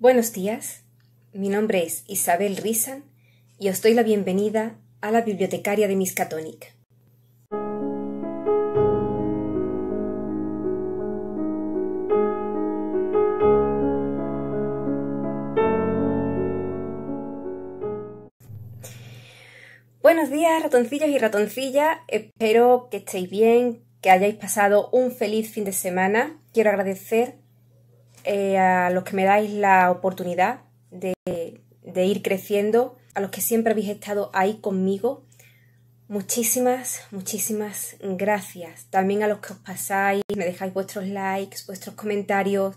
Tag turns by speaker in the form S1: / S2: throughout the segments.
S1: Buenos días, mi nombre es Isabel Risan y os doy la bienvenida a la bibliotecaria de Miskatonic. Buenos días, ratoncillos y ratoncillas. Espero que estéis bien, que hayáis pasado un feliz fin de semana. Quiero agradecer eh, a los que me dais la oportunidad de, ir creciendo, a los que siempre habéis estado ahí conmigo. Muchísimas, muchísimas gracias. También a los que os pasáis, me dejáis vuestros likes, vuestros comentarios.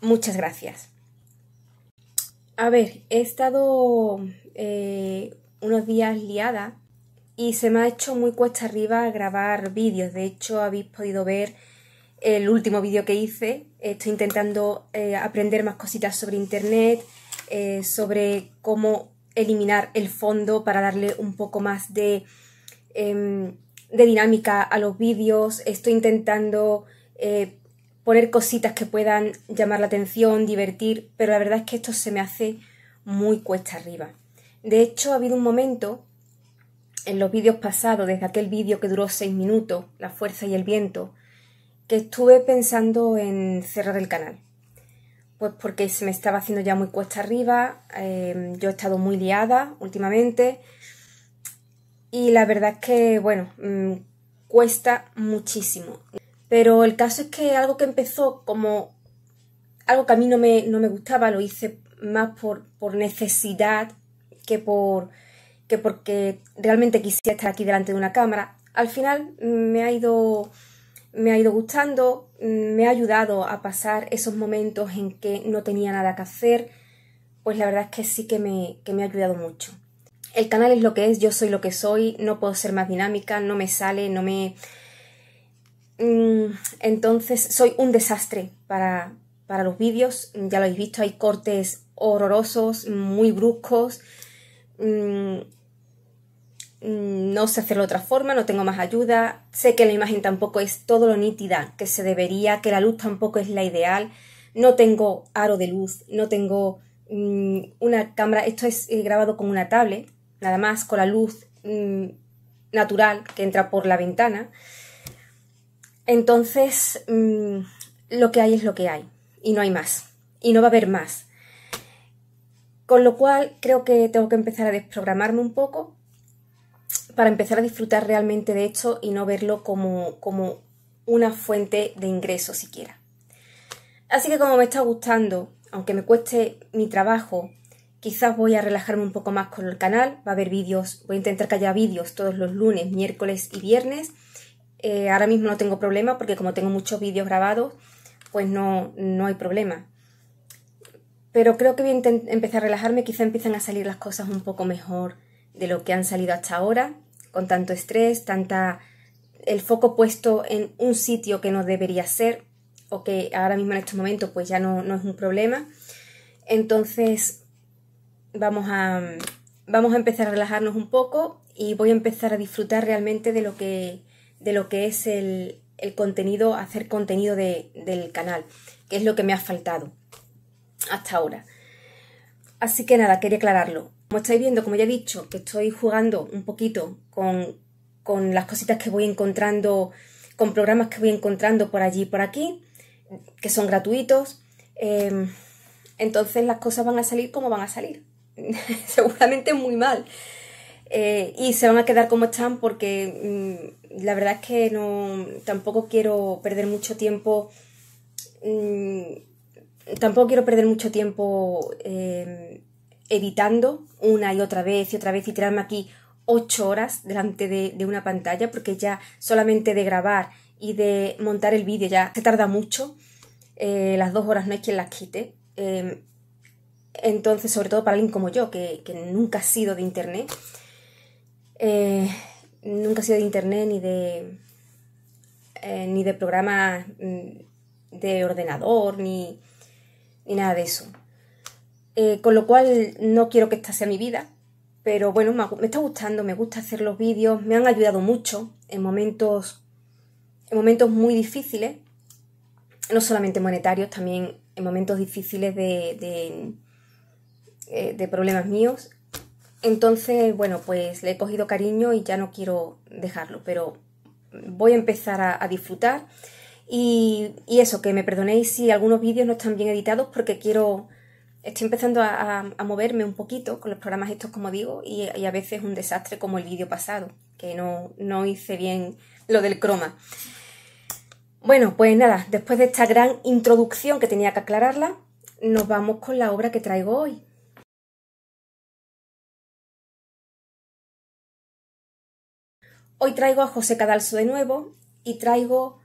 S1: Muchas gracias. A ver, he estado eh, unos días liada y se me ha hecho muy cuesta arriba grabar vídeos. De hecho, habéis podido ver el último vídeo que hice. Estoy intentando eh, aprender más cositas sobre internet, eh, sobre cómo eliminar el fondo para darle un poco más de, em, de dinámica a los vídeos. Estoy intentando eh, poner cositas que puedan llamar la atención, divertir, pero la verdad es que esto se me hace muy cuesta arriba. De hecho, ha habido un momento en los vídeos pasados, desde aquel vídeo que duró seis minutos, La fuerza y el viento, que estuve pensando en cerrar el canal. Pues porque se me estaba haciendo ya muy cuesta arriba, em, yo he estado muy liada últimamente y la verdad es que, bueno, mm, cuesta muchísimo. Pero el caso es que algo que empezó como algo que a mí no me, gustaba, lo hice más por, necesidad que, por, que porque realmente quisiera estar aquí delante de una cámara. Al final mm, me ha ido me ha ido gustando, mm, me ha ayudado a pasar esos momentos en que no tenía nada que hacer, pues la verdad es que sí que me, me ha ayudado mucho. El canal es lo que es, yo soy lo que soy, no puedo ser más dinámica, no me sale, no me... Mm, entonces soy un desastre para, para los vídeos, ya lo habéis visto, hay cortes horrorosos, muy bruscos, mm, Mm, no sé hacerlo de otra forma, no tengo más ayuda, sé que la imagen tampoco es todo lo nítida que se debería, que la luz tampoco es la ideal, no tengo aro de luz, no tengo mm, una cámara, esto es eh, grabado con una tablet, nada más, con la luz mm, natural que entra por la ventana. Entonces, lo que hay es lo que hay, y no hay más, y no va a haber más. Con lo cual creo que tengo que empezar a desprogramarme un poco para empezar a disfrutar realmente de esto y no verlo como, una fuente de ingreso siquiera. Así que como me está gustando, aunque me cueste mi trabajo, quizás voy a relajarme un poco más con el canal, va a haber vídeos, voy a intentar que haya vídeos todos los lunes, miércoles y viernes. Eh, ahora mismo no tengo problema porque como tengo muchos vídeos grabados, pues no, no hay problema. Pero creo que voy a empezar a relajarme, quizá empiezan a salir las cosas un poco mejor de lo que han salido hasta ahora con tanto estrés, tanta el foco puesto en un sitio que no debería ser o que ahora mismo en estos momentos pues ya no, es un problema. Entonces vamos a, vamos a empezar a relajarnos un poco y voy a empezar a disfrutar realmente de lo que, de lo que es el, contenido, hacer contenido del canal, que es lo que me ha faltado hasta ahora. Así que nada, quería aclararlo. Como estáis viendo, como ya he dicho, que estoy jugando un poquito con, las cositas que voy encontrando, con programas que voy encontrando por allí y por aquí, que son gratuitos. Em, entonces las cosas van a salir como van a salir. Seguramente muy mal. Eh, y se van a quedar como están porque mm, la verdad es que no tampoco quiero perder mucho tiempo mm, tampoco quiero perder mucho tiempo em, editando una y otra vez y otra vez y tirarme aquí ocho horas delante de, una pantalla porque ya solamente de grabar y de montar el vídeo ya se tarda mucho. Eh, las dos horas no es quien las quite. Em, entonces, sobre todo para alguien como yo, que, nunca ha sido de internet, eh, nunca ha sido de internet ni de, eh, ni de programa mm, de ordenador, ni, ni nada de eso. Eh, con lo cual no quiero que esta sea mi vida, pero bueno, me, está gustando, me gusta hacer los vídeos, me han ayudado mucho en momentos, en momentos muy difíciles, no solamente monetarios, también en momentos difíciles de, de, eh, problemas míos. Entonces, bueno, pues le he cogido cariño y ya no quiero dejarlo, pero voy a empezar a, disfrutar. Y, y, eso, que me perdonéis si algunos vídeos no están bien editados porque quiero estoy empezando a, moverme un poquito con los programas estos, como digo, y, a veces un desastre como el vídeo pasado, que no, no hice bien lo del croma. Bueno, pues nada, después de esta gran introducción que tenía que aclararla, nos vamos con la obra que traigo hoy. Hoy traigo a José Cadalso de nuevo y traigo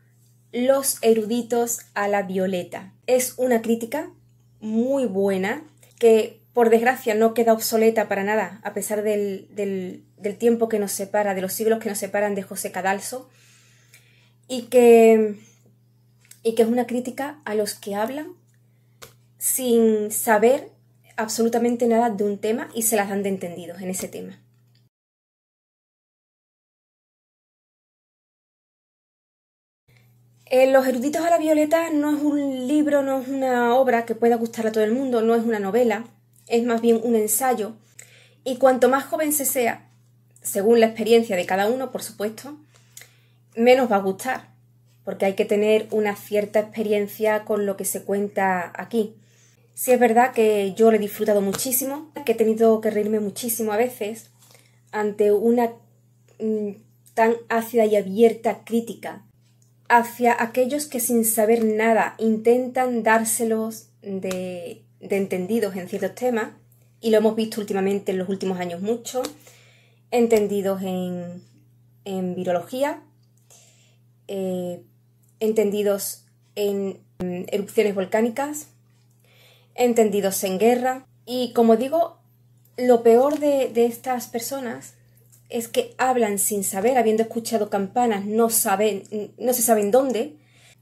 S1: Los eruditos a la violeta. Es una crítica muy buena que por desgracia no queda obsoleta para nada a pesar del, tiempo que nos separa, de los siglos que nos separan de José Cadalso y que, y que es una crítica a los que hablan sin saber absolutamente nada de un tema y se las dan de entendidos en ese tema. Eh, Los eruditos a la violeta no es un libro, no es una obra que pueda gustar a todo el mundo, no es una novela, es más bien un ensayo. Y cuanto más joven se sea, según la experiencia de cada uno, por supuesto, menos va a gustar, porque hay que tener una cierta experiencia con lo que se cuenta aquí. Sí es verdad que yo lo he disfrutado muchísimo, que he tenido que reírme muchísimo a veces ante una mm, tan ácida y abierta crítica hacia aquellos que sin saber nada intentan dárselos de, entendidos en ciertos temas, y lo hemos visto últimamente en los últimos años mucho, entendidos en, en virología, eh, entendidos en mm, erupciones volcánicas, entendidos en guerra, y como digo, lo peor de estas personas es que hablan sin saber, habiendo escuchado campanas, no saben, no se saben dónde,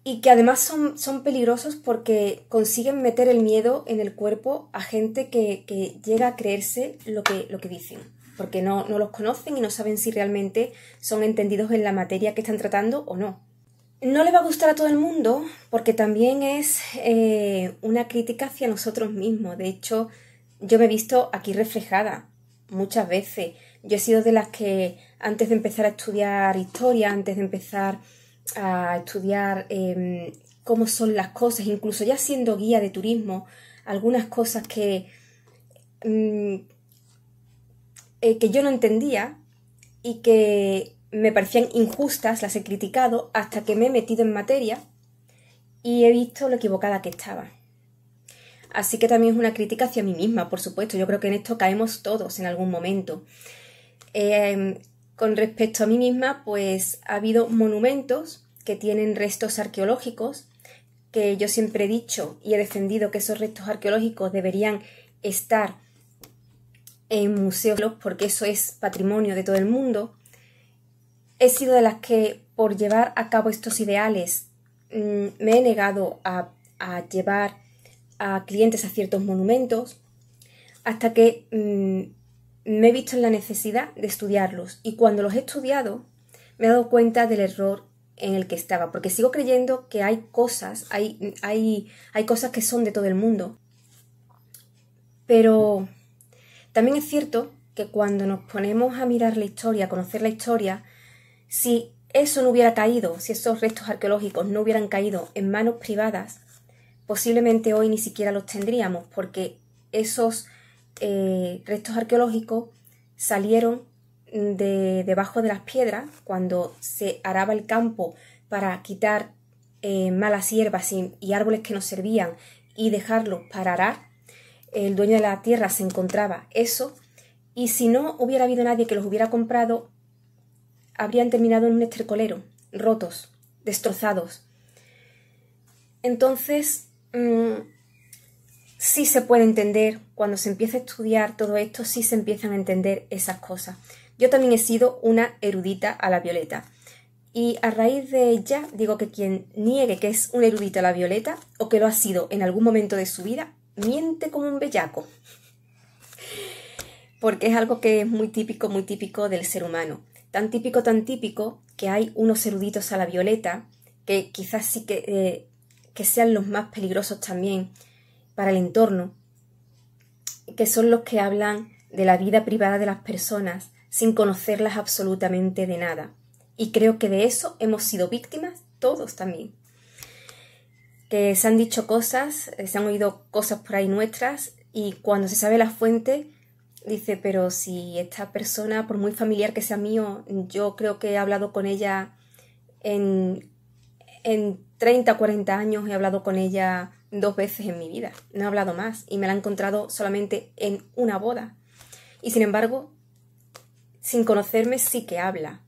S1: y que además son, son peligrosos porque consiguen meter el miedo en el cuerpo a gente que, llega a creerse lo que, lo que dicen, porque no, no los conocen y no saben si realmente son entendidos en la materia que están tratando o no. No le va a gustar a todo el mundo porque también es eh, una crítica hacia nosotros mismos. De hecho, yo me he visto aquí reflejada muchas veces. Yo he sido de las que antes de empezar a estudiar historia, antes de empezar a estudiar em, cómo son las cosas, incluso ya siendo guía de turismo, algunas cosas que, mm, eh, que yo no entendía y que me parecían injustas, las he criticado hasta que me he metido en materia y he visto lo equivocada que estaba. Así que también es una crítica hacia mí misma, por supuesto. Yo creo que en esto caemos todos en algún momento. Em, con respecto a mí misma, pues ha habido monumentos que tienen restos arqueológicos, que yo siempre he dicho y he defendido que esos restos arqueológicos deberían estar en museos porque eso es patrimonio de todo el mundo. He sido de las que por llevar a cabo estos ideales mm, me he negado a, a llevar a clientes a ciertos monumentos hasta que mm, me he visto en la necesidad de estudiarlos y cuando los he estudiado me he dado cuenta del error en el que estaba, porque sigo creyendo que hay cosas, hay, hay, hay cosas que son de todo el mundo. Pero también es cierto que cuando nos ponemos a mirar la historia, a conocer la historia, si eso no hubiera caído, si esos restos arqueológicos no hubieran caído en manos privadas, posiblemente hoy ni siquiera los tendríamos, porque esos eh, restos arqueológicos salieron de debajo de las piedras cuando se araba el campo para quitar eh, malas hierbas y, árboles que nos servían y dejarlos para arar, el dueño de la tierra se encontraba eso y si no hubiera habido nadie que los hubiera comprado, habrían terminado en un estercolero, rotos, destrozados. Entonces, mm, sí se puede entender, cuando se empieza a estudiar todo esto, sí se empiezan a entender esas cosas. Yo también he sido una erudita a la violeta. Y a raíz de ella, digo que quien niegue que es un erudito a la violeta, o que lo ha sido en algún momento de su vida, miente como un bellaco. Porque es algo que es muy típico, muy típico del ser humano. Tan típico, tan típico, que hay unos eruditos a la violeta, que quizás sí que, eh, que sean los más peligrosos también, para el entorno, que son los que hablan de la vida privada de las personas sin conocerlas absolutamente de nada. Y creo que de eso hemos sido víctimas todos también. Que se han dicho cosas, eh, se han oído cosas por ahí nuestras y cuando se sabe la fuente, dice, pero si esta persona, por muy familiar que sea mío, yo creo que he hablado con ella en, en 30, 40 años, he hablado con ella dos veces en mi vida, no he hablado más y me la ha encontrado solamente en una boda. Y sin embargo, sin conocerme sí que habla.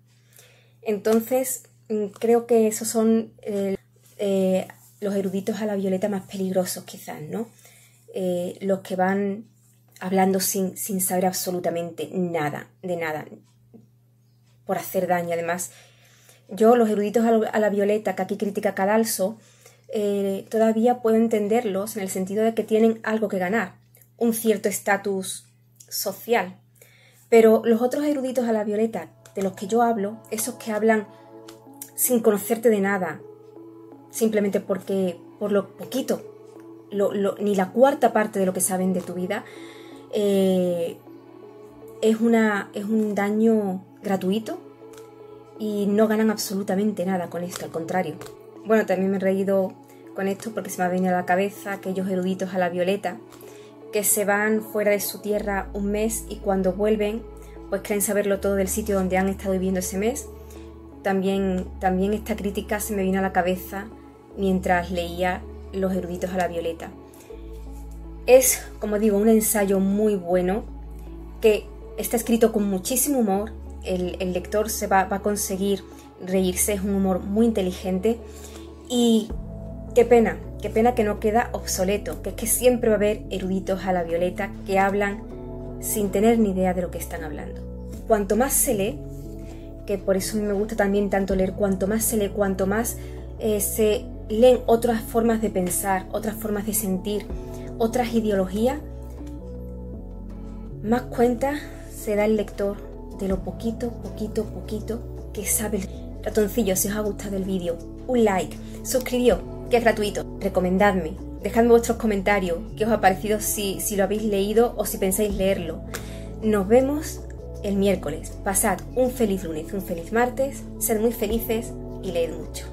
S1: Entonces, mm, creo que esos son eh, eh, los eruditos a la violeta más peligrosos quizás, ¿no? Eh, los que van hablando sin, sin saber absolutamente nada, de nada, por hacer daño. Además, yo los eruditos a la violeta que aquí critica Cadalso, eh, todavía puedo entenderlos en el sentido de que tienen algo que ganar, un cierto estatus social. Pero los otros eruditos a la violeta de los que yo hablo, esos que hablan sin conocerte de nada, simplemente porque por lo poquito, ni la cuarta parte de lo que saben de tu vida, eh, es, una, es un daño gratuito y no ganan absolutamente nada con esto, al contrario. Bueno, también me he reído con esto porque se me ha venido a la cabeza aquellos eruditos a la violeta que se van fuera de su tierra un mes y cuando vuelven pues creen saberlo todo del sitio donde han estado viviendo ese mes. También, también esta crítica se me vino a la cabeza mientras leía Los eruditos a la violeta. Es, como digo, un ensayo muy bueno que está escrito con muchísimo humor. El, lector se va, va a conseguir reírse, es un humor muy inteligente y Qué pena, qué pena que no queda obsoleto, que es que siempre va a haber eruditos a la violeta que hablan sin tener ni idea de lo que están hablando. Cuanto más se lee, que por eso me gusta también tanto leer, cuanto más se lee, cuanto más eh, se leen otras formas de pensar, otras formas de sentir, otras ideologías, más cuenta se da el lector de lo poquito, poquito, poquito que sabe. Ratoncillo, si os ha gustado el vídeo, un like, suscribíos es gratuito. Recomendadme, dejadme vuestros comentarios, qué os ha parecido si, si lo habéis leído o si pensáis leerlo. Nos vemos el miércoles. Pasad un feliz lunes, un feliz martes, sed muy felices y leed mucho.